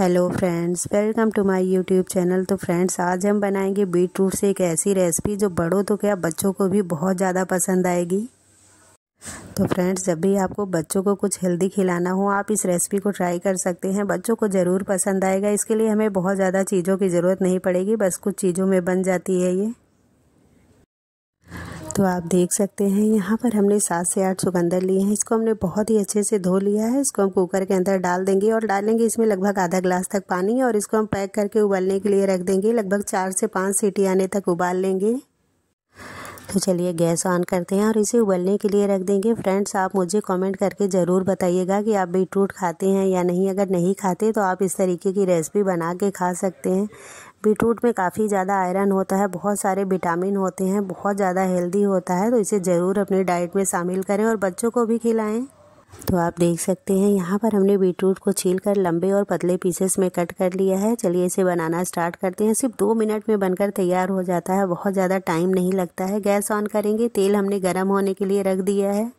hello friends welcome to my YouTube channel तो friends आज हम बनाएंगे रूट से एक ऐसी रेसिपी जो बड़ों तो क्या बच्चों को भी बहुत ज़्यादा पसंद आएगी तो फ्रेंड्स जब भी आपको बच्चों को कुछ हेल्दी खिलाना हो आप इस रेसिपी को ट्राई कर सकते हैं बच्चों को ज़रूर पसंद आएगा इसके लिए हमें बहुत ज़्यादा चीज़ों की ज़रूरत नहीं पड़ेगी बस कुछ चीज़ों में बन जाती है ये तो आप देख सकते हैं यहाँ पर हमने सात से आठ चुकंदर लिए हैं इसको हमने बहुत ही अच्छे से धो लिया है इसको हम कुकर के अंदर डाल देंगे और डालेंगे इसमें लगभग आधा ग्लास तक पानी और इसको हम पैक करके उबालने के लिए रख देंगे लगभग चार से पाँच सीटी आने तक उबाल लेंगे तो चलिए गैस ऑन करते हैं और इसे उबलने के लिए रख देंगे फ्रेंड्स आप मुझे कमेंट करके ज़रूर बताइएगा कि आप बीटरूट खाते हैं या नहीं अगर नहीं खाते तो आप इस तरीके की रेसिपी बना के खा सकते हैं बीटरूट में काफ़ी ज़्यादा आयरन होता है बहुत सारे विटामिन होते हैं बहुत ज़्यादा हेल्दी होता है तो इसे ज़रूर अपनी डाइट में शामिल करें और बच्चों को भी खिलाएँ तो आप देख सकते हैं यहाँ पर हमने बीटरूट को छील कर लंबे और पतले पीसेस में कट कर लिया है चलिए इसे बनाना स्टार्ट करते हैं सिर्फ दो मिनट में बनकर तैयार हो जाता है बहुत ज़्यादा टाइम नहीं लगता है गैस ऑन करेंगे तेल हमने गर्म होने के लिए रख दिया है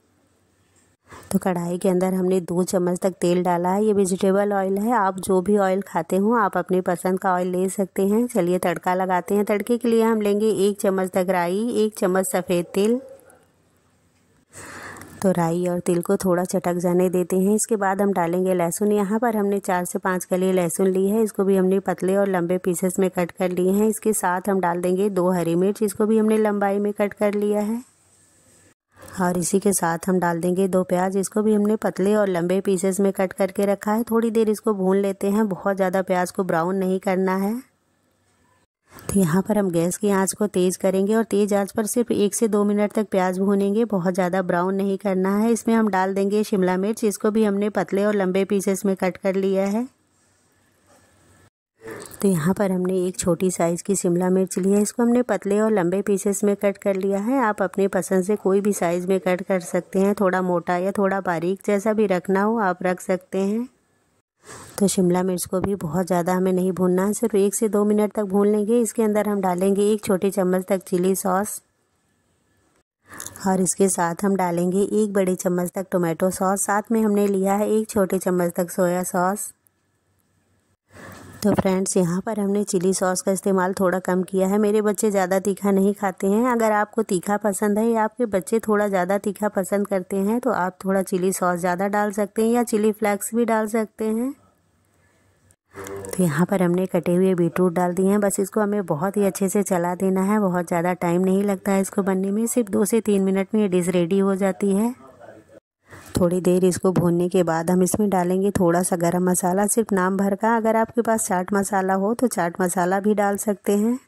तो कढ़ाई के अंदर हमने दो चम्मच तक तेल डाला है ये वेजिटेबल ऑयल है आप जो भी ऑयल खाते हो आप अपने पसंद का ऑयल ले सकते हैं चलिए तड़का लगाते हैं तड़के के लिए हम लेंगे एक चम्मच तक राई एक चम्मच सफ़ेद तेल तो राई और तिल को थोड़ा चटक जाने देते हैं इसके बाद हम डालेंगे लहसुन यहाँ पर हमने चार से पाँच कली लहसुन ली है इसको भी हमने पतले और लंबे पीसेस में कट कर लिए हैं इसके साथ हम डाल देंगे दो हरी मिर्च इसको भी हमने लंबाई में कट कर लिया है और इसी के साथ हम डाल देंगे दो प्याज इसको भी हमने पतले और लंबे पीसेस में कट करके रखा है थोड़ी देर इसको भून लेते हैं बहुत ज़्यादा प्याज को ब्राउन नहीं करना है तो यहाँ पर हम गैस की आंच को तेज़ करेंगे और तेज़ आंच पर सिर्फ एक से दो मिनट तक प्याज भूनेंगे बहुत ज़्यादा ब्राउन नहीं करना है इसमें हम डाल देंगे शिमला मिर्च इसको भी हमने पतले और लंबे पीसेस में कट कर लिया है तो यहाँ पर हमने एक छोटी साइज़ की शिमला मिर्च ली है इसको हमने पतले और लंबे पीसेस में कट कर लिया है आप अपने पसंद से कोई भी साइज़ में कट कर सकते हैं थोड़ा मोटा या थोड़ा बारीक जैसा भी रखना हो आप रख सकते हैं तो शिमला मिर्च को भी बहुत ज़्यादा हमें नहीं भूनना है सिर्फ एक से दो मिनट तक भून लेंगे इसके अंदर हम डालेंगे एक छोटे चम्मच तक चिली सॉस और इसके साथ हम डालेंगे एक बड़े चम्मच तक टोमेटो सॉस साथ में हमने लिया है एक छोटे चम्मच तक सोया सॉस तो फ्रेंड्स यहाँ पर हमने चिली सॉस का इस्तेमाल थोड़ा कम किया है मेरे बच्चे ज़्यादा तीखा नहीं खाते हैं अगर आपको तीखा पसंद है या आपके बच्चे थोड़ा ज़्यादा तीखा पसंद करते हैं तो आप थोड़ा चिली सॉस ज़्यादा डाल सकते हैं या चिली फ्लैक्स भी डाल सकते हैं तो यहाँ पर हमने कटे हुए बीटरूट डाल दिए हैं बस इसको हमें बहुत ही अच्छे से चला देना है बहुत ज़्यादा टाइम नहीं लगता है इसको बनने में सिर्फ दो से तीन मिनट में ये डिश रेडी हो जाती है थोड़ी देर इसको भूनने के बाद हम इसमें डालेंगे थोड़ा सा गरम मसाला सिर्फ नाम भर का अगर आपके पास चाट मसाला हो तो चाट मसाला भी डाल सकते हैं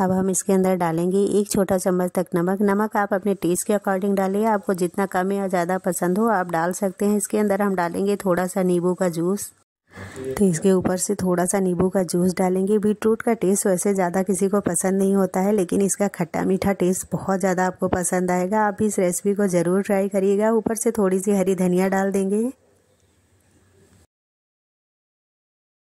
अब हम इसके अंदर डालेंगे एक छोटा चम्मच तक नमक नमक आप अपने टेस्ट के अकॉर्डिंग डालिए आपको जितना कम या ज़्यादा पसंद हो आप डाल सकते हैं इसके अंदर हम डालेंगे थोड़ा सा नींबू का जूस तो इसके ऊपर से थोड़ा सा नींबू का जूस डालेंगे बीटरूट का टेस्ट वैसे ज़्यादा किसी को पसंद नहीं होता है लेकिन इसका खट्टा मीठा टेस्ट बहुत ज़्यादा आपको पसंद आएगा आप इस रेसिपी को ज़रूर ट्राई करिएगा ऊपर से थोड़ी सी हरी धनिया डाल देंगे